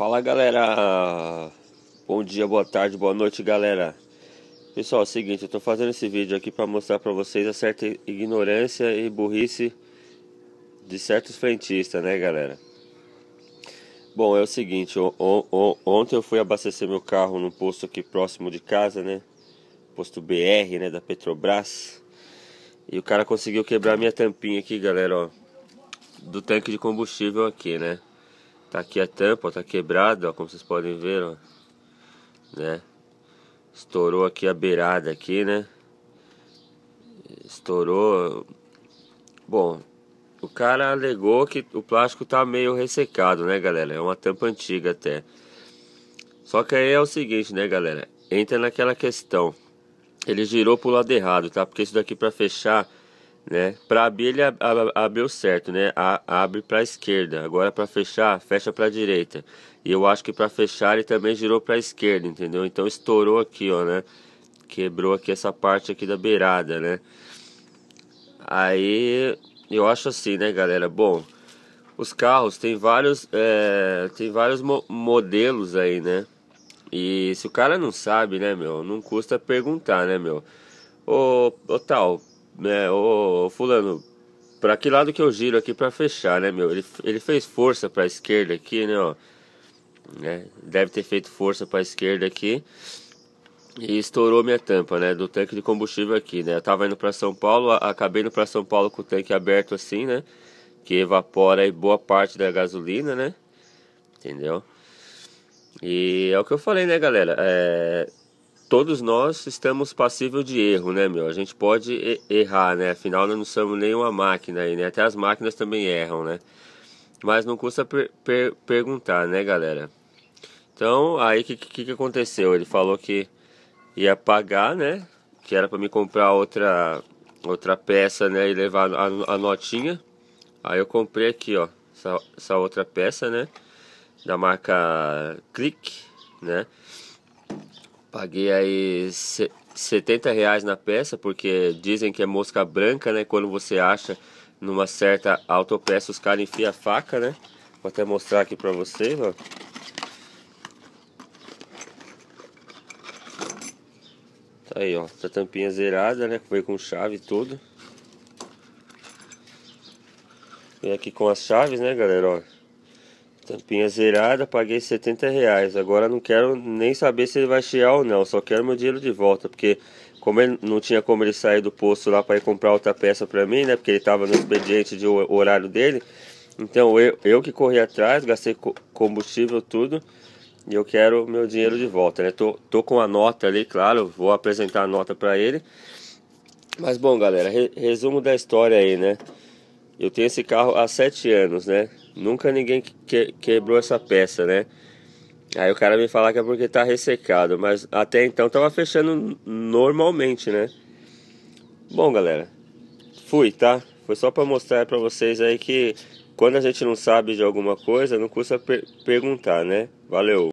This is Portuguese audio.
Fala galera, bom dia, boa tarde, boa noite galera. Pessoal, é o seguinte, eu tô fazendo esse vídeo aqui para mostrar para vocês a certa ignorância e burrice de certos frentistas, né galera? Bom, é o seguinte, on, on, ontem eu fui abastecer meu carro num posto aqui próximo de casa, né? Posto BR, né, da Petrobras. E o cara conseguiu quebrar minha tampinha aqui, galera, ó, do tanque de combustível aqui, né? Tá aqui a tampa, ó, tá quebrado, ó, como vocês podem ver, ó, né? Estourou aqui a beirada aqui, né? Estourou. Bom, o cara alegou que o plástico tá meio ressecado, né, galera? É uma tampa antiga até. Só que aí é o seguinte, né, galera? Entra naquela questão. Ele girou pro lado errado, tá? Porque isso daqui para fechar né? Para abrir ele abriu certo, né? A abre para a esquerda. Agora para fechar, fecha para a direita. E eu acho que para fechar ele também girou para a esquerda, entendeu? Então estourou aqui, ó, né? Quebrou aqui essa parte aqui da beirada, né? Aí eu acho assim, né, galera? Bom, os carros tem vários, é, tem vários mo modelos aí, né? E se o cara não sabe, né, meu? Não custa perguntar, né, meu? Ô, ô tal, né, ô, ô fulano, para que lado que eu giro aqui para fechar, né, meu? Ele, ele fez força para a esquerda aqui, né, ó. Né? Deve ter feito força para a esquerda aqui e estourou minha tampa, né, do tanque de combustível aqui, né? Eu tava indo para São Paulo, acabei indo para São Paulo com o tanque aberto assim, né? Que evapora aí boa parte da gasolina, né? Entendeu? E é o que eu falei, né, galera? É, todos nós estamos passível de erro, né, meu? A gente pode errar, né? Afinal, nós não somos nenhuma máquina aí, né? Até as máquinas também erram, né? Mas não custa per per perguntar, né, galera? Então, aí o que, que, que aconteceu? Ele falou que ia pagar, né? Que era para me comprar outra outra peça, né? E levar a, a notinha. Aí eu comprei aqui, ó, essa, essa outra peça, né? Da marca Click, né? Paguei aí 70 reais na peça, porque dizem que é mosca branca, né? Quando você acha numa certa autopeça, os caras enfiam a faca, né? Vou até mostrar aqui pra vocês, ó. Tá aí, ó. Tá tampinha zerada, né? Foi com chave e tudo. Vem aqui com as chaves, né, galera, ó. Tampinha zerada, paguei 70 reais. Agora não quero nem saber se ele vai chegar ou não. Só quero meu dinheiro de volta. Porque como ele, não tinha como ele sair do posto lá para ir comprar outra peça para mim, né? Porque ele estava no expediente de horário dele. Então eu, eu que corri atrás, gastei combustível, tudo. E eu quero meu dinheiro de volta, né? Tô, tô com a nota ali, claro. Vou apresentar a nota para ele. Mas bom, galera, re, resumo da história aí, né? Eu tenho esse carro há sete anos, né? Nunca ninguém que, quebrou essa peça, né? Aí o cara me fala que é porque tá ressecado, mas até então tava fechando normalmente, né? Bom, galera, fui, tá? Foi só para mostrar para vocês aí que quando a gente não sabe de alguma coisa, não custa per perguntar, né? Valeu.